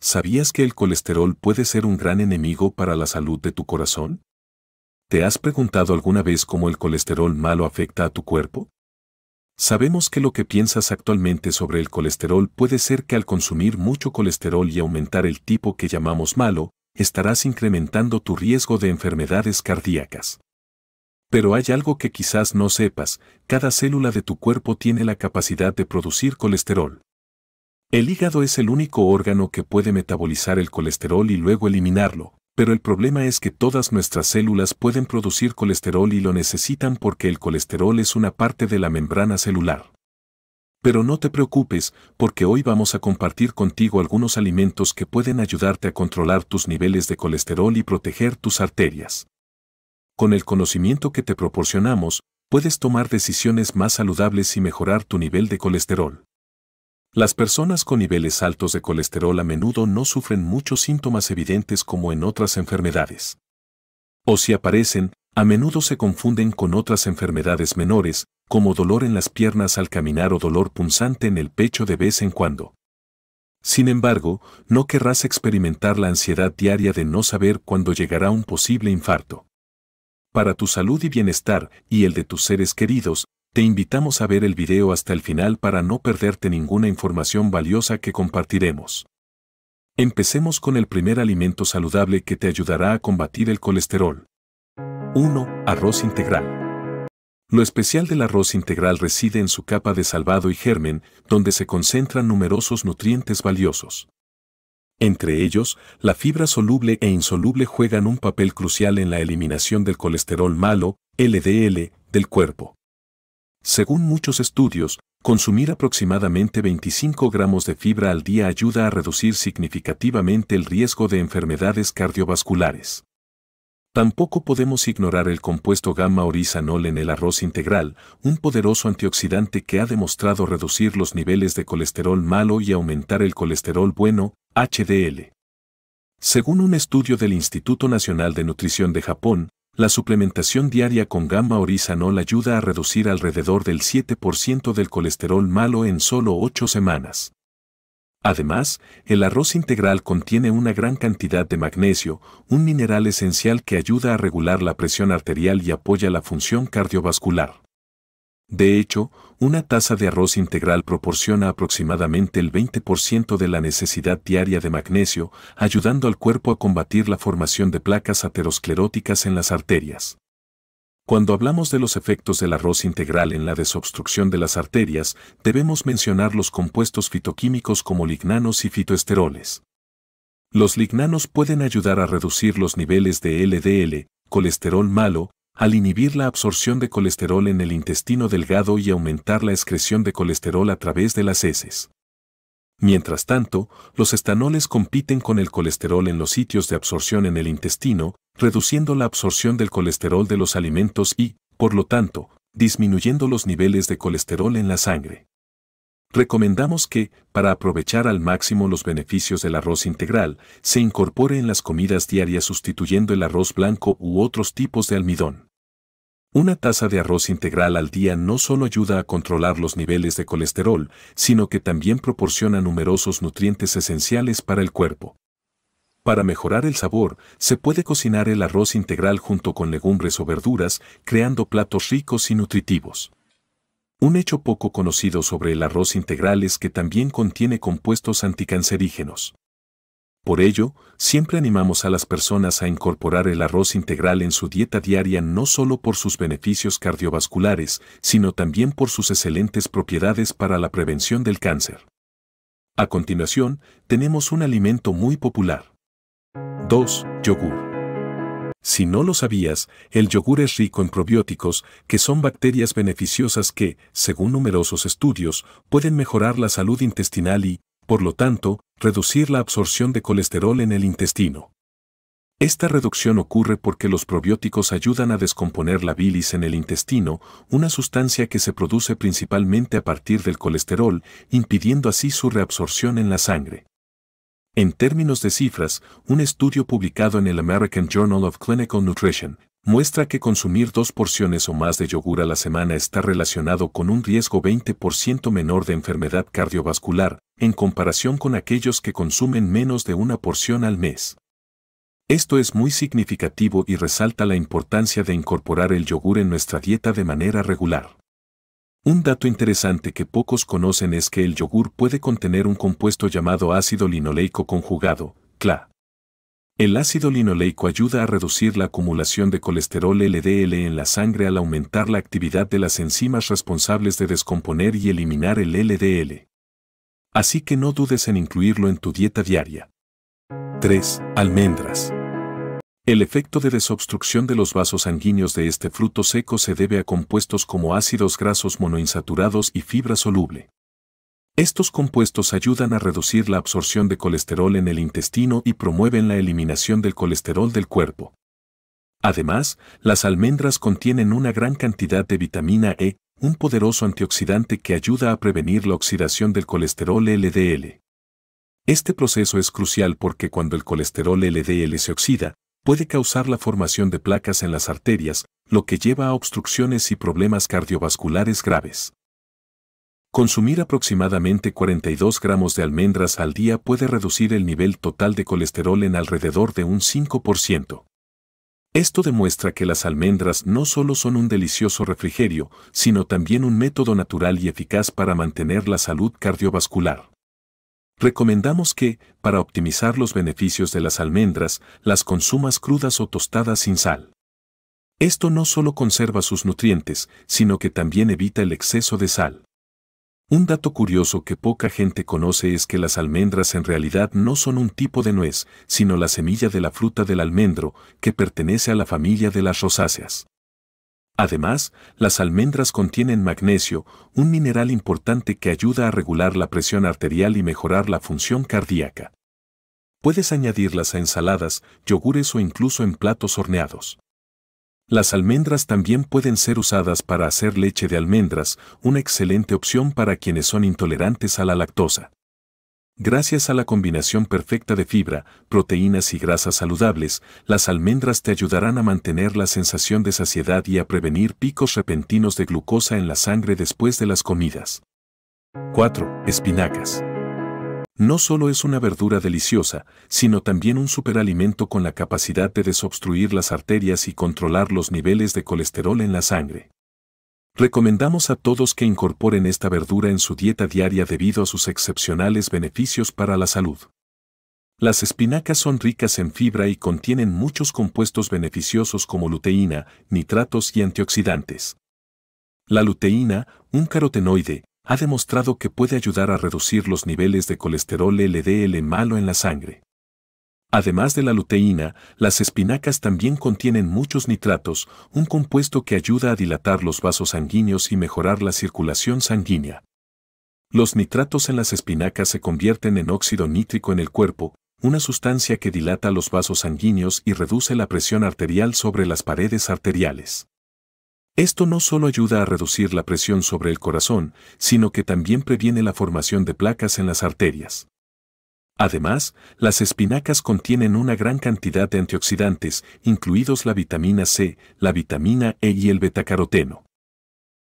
¿Sabías que el colesterol puede ser un gran enemigo para la salud de tu corazón? ¿Te has preguntado alguna vez cómo el colesterol malo afecta a tu cuerpo? Sabemos que lo que piensas actualmente sobre el colesterol puede ser que al consumir mucho colesterol y aumentar el tipo que llamamos malo, estarás incrementando tu riesgo de enfermedades cardíacas. Pero hay algo que quizás no sepas, cada célula de tu cuerpo tiene la capacidad de producir colesterol. El hígado es el único órgano que puede metabolizar el colesterol y luego eliminarlo, pero el problema es que todas nuestras células pueden producir colesterol y lo necesitan porque el colesterol es una parte de la membrana celular. Pero no te preocupes, porque hoy vamos a compartir contigo algunos alimentos que pueden ayudarte a controlar tus niveles de colesterol y proteger tus arterias con el conocimiento que te proporcionamos, puedes tomar decisiones más saludables y mejorar tu nivel de colesterol. Las personas con niveles altos de colesterol a menudo no sufren muchos síntomas evidentes como en otras enfermedades. O si aparecen, a menudo se confunden con otras enfermedades menores, como dolor en las piernas al caminar o dolor punzante en el pecho de vez en cuando. Sin embargo, no querrás experimentar la ansiedad diaria de no saber cuándo llegará un posible infarto. Para tu salud y bienestar, y el de tus seres queridos, te invitamos a ver el video hasta el final para no perderte ninguna información valiosa que compartiremos. Empecemos con el primer alimento saludable que te ayudará a combatir el colesterol. 1. Arroz integral. Lo especial del arroz integral reside en su capa de salvado y germen, donde se concentran numerosos nutrientes valiosos. Entre ellos, la fibra soluble e insoluble juegan un papel crucial en la eliminación del colesterol malo, LDL, del cuerpo. Según muchos estudios, consumir aproximadamente 25 gramos de fibra al día ayuda a reducir significativamente el riesgo de enfermedades cardiovasculares. Tampoco podemos ignorar el compuesto gamma orizanol en el arroz integral, un poderoso antioxidante que ha demostrado reducir los niveles de colesterol malo y aumentar el colesterol bueno, HDL. Según un estudio del Instituto Nacional de Nutrición de Japón, la suplementación diaria con gamma orizanol ayuda a reducir alrededor del 7% del colesterol malo en solo 8 semanas. Además, el arroz integral contiene una gran cantidad de magnesio, un mineral esencial que ayuda a regular la presión arterial y apoya la función cardiovascular. De hecho, una taza de arroz integral proporciona aproximadamente el 20% de la necesidad diaria de magnesio, ayudando al cuerpo a combatir la formación de placas ateroscleróticas en las arterias. Cuando hablamos de los efectos del arroz integral en la desobstrucción de las arterias, debemos mencionar los compuestos fitoquímicos como lignanos y fitoesteroles. Los lignanos pueden ayudar a reducir los niveles de LDL, colesterol malo, al inhibir la absorción de colesterol en el intestino delgado y aumentar la excreción de colesterol a través de las heces. Mientras tanto, los estanoles compiten con el colesterol en los sitios de absorción en el intestino, reduciendo la absorción del colesterol de los alimentos y, por lo tanto, disminuyendo los niveles de colesterol en la sangre. Recomendamos que, para aprovechar al máximo los beneficios del arroz integral, se incorpore en las comidas diarias sustituyendo el arroz blanco u otros tipos de almidón. Una taza de arroz integral al día no solo ayuda a controlar los niveles de colesterol, sino que también proporciona numerosos nutrientes esenciales para el cuerpo. Para mejorar el sabor, se puede cocinar el arroz integral junto con legumbres o verduras, creando platos ricos y nutritivos. Un hecho poco conocido sobre el arroz integral es que también contiene compuestos anticancerígenos. Por ello, siempre animamos a las personas a incorporar el arroz integral en su dieta diaria no solo por sus beneficios cardiovasculares, sino también por sus excelentes propiedades para la prevención del cáncer. A continuación, tenemos un alimento muy popular. 2. Yogur. Si no lo sabías, el yogur es rico en probióticos, que son bacterias beneficiosas que, según numerosos estudios, pueden mejorar la salud intestinal y, por lo tanto, reducir la absorción de colesterol en el intestino. Esta reducción ocurre porque los probióticos ayudan a descomponer la bilis en el intestino, una sustancia que se produce principalmente a partir del colesterol, impidiendo así su reabsorción en la sangre. En términos de cifras, un estudio publicado en el American Journal of Clinical Nutrition muestra que consumir dos porciones o más de yogur a la semana está relacionado con un riesgo 20% menor de enfermedad cardiovascular, en comparación con aquellos que consumen menos de una porción al mes. Esto es muy significativo y resalta la importancia de incorporar el yogur en nuestra dieta de manera regular. Un dato interesante que pocos conocen es que el yogur puede contener un compuesto llamado ácido linoleico conjugado, CLA, el ácido linoleico ayuda a reducir la acumulación de colesterol LDL en la sangre al aumentar la actividad de las enzimas responsables de descomponer y eliminar el LDL. Así que no dudes en incluirlo en tu dieta diaria. 3. Almendras. El efecto de desobstrucción de los vasos sanguíneos de este fruto seco se debe a compuestos como ácidos grasos monoinsaturados y fibra soluble. Estos compuestos ayudan a reducir la absorción de colesterol en el intestino y promueven la eliminación del colesterol del cuerpo. Además, las almendras contienen una gran cantidad de vitamina E, un poderoso antioxidante que ayuda a prevenir la oxidación del colesterol LDL. Este proceso es crucial porque cuando el colesterol LDL se oxida, puede causar la formación de placas en las arterias, lo que lleva a obstrucciones y problemas cardiovasculares graves. Consumir aproximadamente 42 gramos de almendras al día puede reducir el nivel total de colesterol en alrededor de un 5%. Esto demuestra que las almendras no solo son un delicioso refrigerio, sino también un método natural y eficaz para mantener la salud cardiovascular. Recomendamos que, para optimizar los beneficios de las almendras, las consumas crudas o tostadas sin sal. Esto no solo conserva sus nutrientes, sino que también evita el exceso de sal. Un dato curioso que poca gente conoce es que las almendras en realidad no son un tipo de nuez, sino la semilla de la fruta del almendro, que pertenece a la familia de las rosáceas. Además, las almendras contienen magnesio, un mineral importante que ayuda a regular la presión arterial y mejorar la función cardíaca. Puedes añadirlas a ensaladas, yogures o incluso en platos horneados. Las almendras también pueden ser usadas para hacer leche de almendras, una excelente opción para quienes son intolerantes a la lactosa. Gracias a la combinación perfecta de fibra, proteínas y grasas saludables, las almendras te ayudarán a mantener la sensación de saciedad y a prevenir picos repentinos de glucosa en la sangre después de las comidas. 4. Espinacas no solo es una verdura deliciosa, sino también un superalimento con la capacidad de desobstruir las arterias y controlar los niveles de colesterol en la sangre. Recomendamos a todos que incorporen esta verdura en su dieta diaria debido a sus excepcionales beneficios para la salud. Las espinacas son ricas en fibra y contienen muchos compuestos beneficiosos como luteína, nitratos y antioxidantes. La luteína, un carotenoide, ha demostrado que puede ayudar a reducir los niveles de colesterol LDL malo en la sangre. Además de la luteína, las espinacas también contienen muchos nitratos, un compuesto que ayuda a dilatar los vasos sanguíneos y mejorar la circulación sanguínea. Los nitratos en las espinacas se convierten en óxido nítrico en el cuerpo, una sustancia que dilata los vasos sanguíneos y reduce la presión arterial sobre las paredes arteriales. Esto no solo ayuda a reducir la presión sobre el corazón, sino que también previene la formación de placas en las arterias. Además, las espinacas contienen una gran cantidad de antioxidantes, incluidos la vitamina C, la vitamina E y el betacaroteno.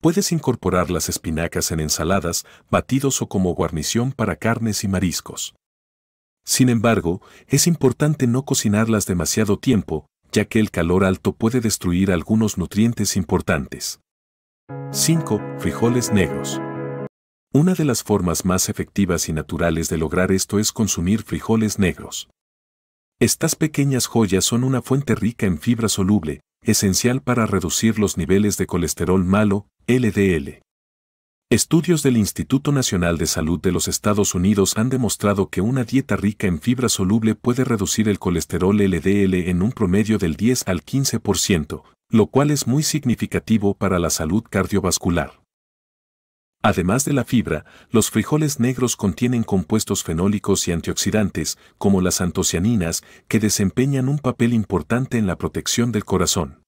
Puedes incorporar las espinacas en ensaladas, batidos o como guarnición para carnes y mariscos. Sin embargo, es importante no cocinarlas demasiado tiempo, ya que el calor alto puede destruir algunos nutrientes importantes. 5. Frijoles negros. Una de las formas más efectivas y naturales de lograr esto es consumir frijoles negros. Estas pequeñas joyas son una fuente rica en fibra soluble, esencial para reducir los niveles de colesterol malo, LDL. Estudios del Instituto Nacional de Salud de los Estados Unidos han demostrado que una dieta rica en fibra soluble puede reducir el colesterol LDL en un promedio del 10 al 15%, lo cual es muy significativo para la salud cardiovascular. Además de la fibra, los frijoles negros contienen compuestos fenólicos y antioxidantes, como las antocianinas, que desempeñan un papel importante en la protección del corazón.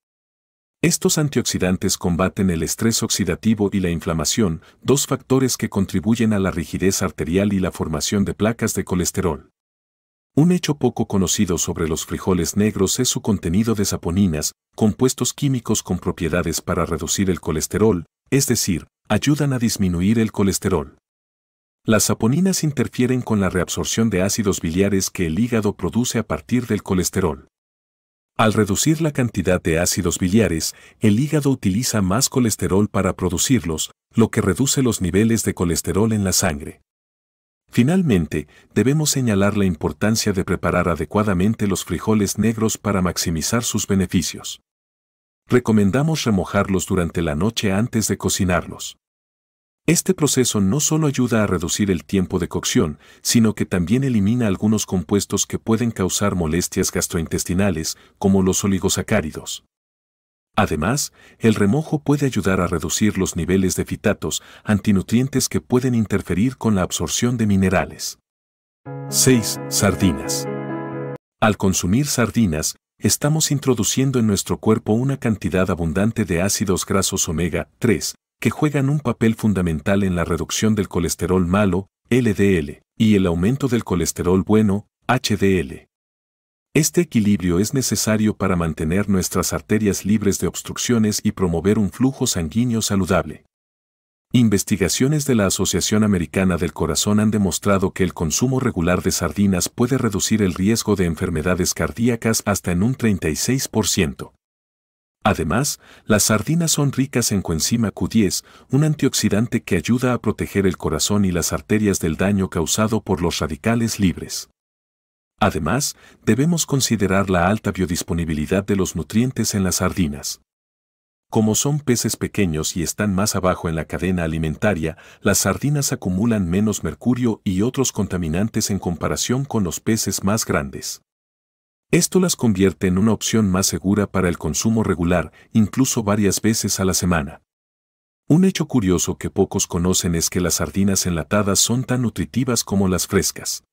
Estos antioxidantes combaten el estrés oxidativo y la inflamación, dos factores que contribuyen a la rigidez arterial y la formación de placas de colesterol. Un hecho poco conocido sobre los frijoles negros es su contenido de saponinas, compuestos químicos con propiedades para reducir el colesterol, es decir, ayudan a disminuir el colesterol. Las saponinas interfieren con la reabsorción de ácidos biliares que el hígado produce a partir del colesterol. Al reducir la cantidad de ácidos biliares, el hígado utiliza más colesterol para producirlos, lo que reduce los niveles de colesterol en la sangre. Finalmente, debemos señalar la importancia de preparar adecuadamente los frijoles negros para maximizar sus beneficios. Recomendamos remojarlos durante la noche antes de cocinarlos. Este proceso no solo ayuda a reducir el tiempo de cocción, sino que también elimina algunos compuestos que pueden causar molestias gastrointestinales, como los oligosacáridos. Además, el remojo puede ayudar a reducir los niveles de fitatos, antinutrientes que pueden interferir con la absorción de minerales. 6. Sardinas. Al consumir sardinas, estamos introduciendo en nuestro cuerpo una cantidad abundante de ácidos grasos omega 3, que juegan un papel fundamental en la reducción del colesterol malo, LDL, y el aumento del colesterol bueno, HDL. Este equilibrio es necesario para mantener nuestras arterias libres de obstrucciones y promover un flujo sanguíneo saludable. Investigaciones de la Asociación Americana del Corazón han demostrado que el consumo regular de sardinas puede reducir el riesgo de enfermedades cardíacas hasta en un 36%. Además, las sardinas son ricas en coenzima Q10, un antioxidante que ayuda a proteger el corazón y las arterias del daño causado por los radicales libres. Además, debemos considerar la alta biodisponibilidad de los nutrientes en las sardinas. Como son peces pequeños y están más abajo en la cadena alimentaria, las sardinas acumulan menos mercurio y otros contaminantes en comparación con los peces más grandes. Esto las convierte en una opción más segura para el consumo regular, incluso varias veces a la semana. Un hecho curioso que pocos conocen es que las sardinas enlatadas son tan nutritivas como las frescas.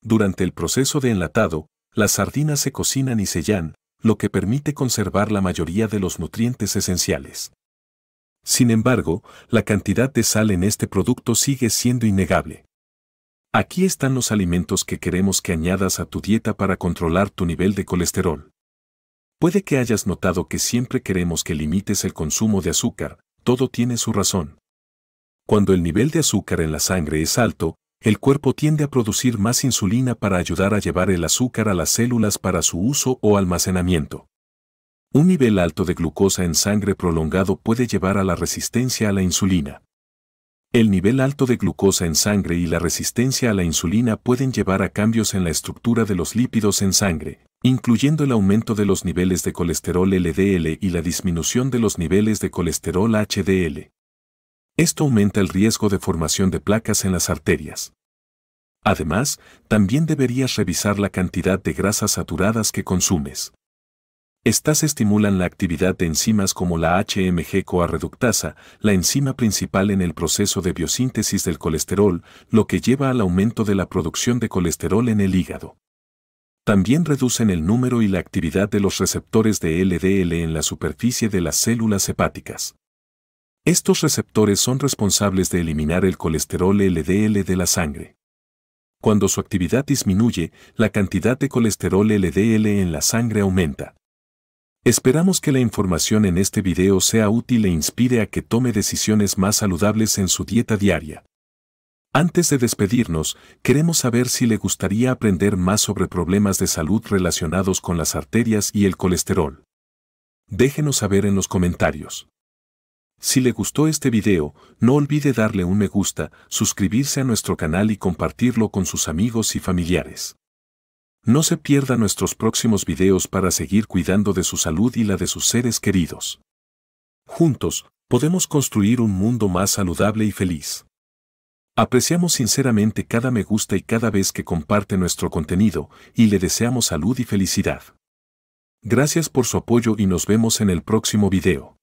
Durante el proceso de enlatado, las sardinas se cocinan y sellan, lo que permite conservar la mayoría de los nutrientes esenciales. Sin embargo, la cantidad de sal en este producto sigue siendo innegable. Aquí están los alimentos que queremos que añadas a tu dieta para controlar tu nivel de colesterol. Puede que hayas notado que siempre queremos que limites el consumo de azúcar, todo tiene su razón. Cuando el nivel de azúcar en la sangre es alto, el cuerpo tiende a producir más insulina para ayudar a llevar el azúcar a las células para su uso o almacenamiento. Un nivel alto de glucosa en sangre prolongado puede llevar a la resistencia a la insulina. El nivel alto de glucosa en sangre y la resistencia a la insulina pueden llevar a cambios en la estructura de los lípidos en sangre, incluyendo el aumento de los niveles de colesterol LDL y la disminución de los niveles de colesterol HDL. Esto aumenta el riesgo de formación de placas en las arterias. Además, también deberías revisar la cantidad de grasas saturadas que consumes. Estas estimulan la actividad de enzimas como la HMG-CoA reductasa, la enzima principal en el proceso de biosíntesis del colesterol, lo que lleva al aumento de la producción de colesterol en el hígado. También reducen el número y la actividad de los receptores de LDL en la superficie de las células hepáticas. Estos receptores son responsables de eliminar el colesterol LDL de la sangre. Cuando su actividad disminuye, la cantidad de colesterol LDL en la sangre aumenta. Esperamos que la información en este video sea útil e inspire a que tome decisiones más saludables en su dieta diaria. Antes de despedirnos, queremos saber si le gustaría aprender más sobre problemas de salud relacionados con las arterias y el colesterol. Déjenos saber en los comentarios. Si le gustó este video, no olvide darle un me gusta, suscribirse a nuestro canal y compartirlo con sus amigos y familiares. No se pierda nuestros próximos videos para seguir cuidando de su salud y la de sus seres queridos. Juntos, podemos construir un mundo más saludable y feliz. Apreciamos sinceramente cada me gusta y cada vez que comparte nuestro contenido y le deseamos salud y felicidad. Gracias por su apoyo y nos vemos en el próximo video.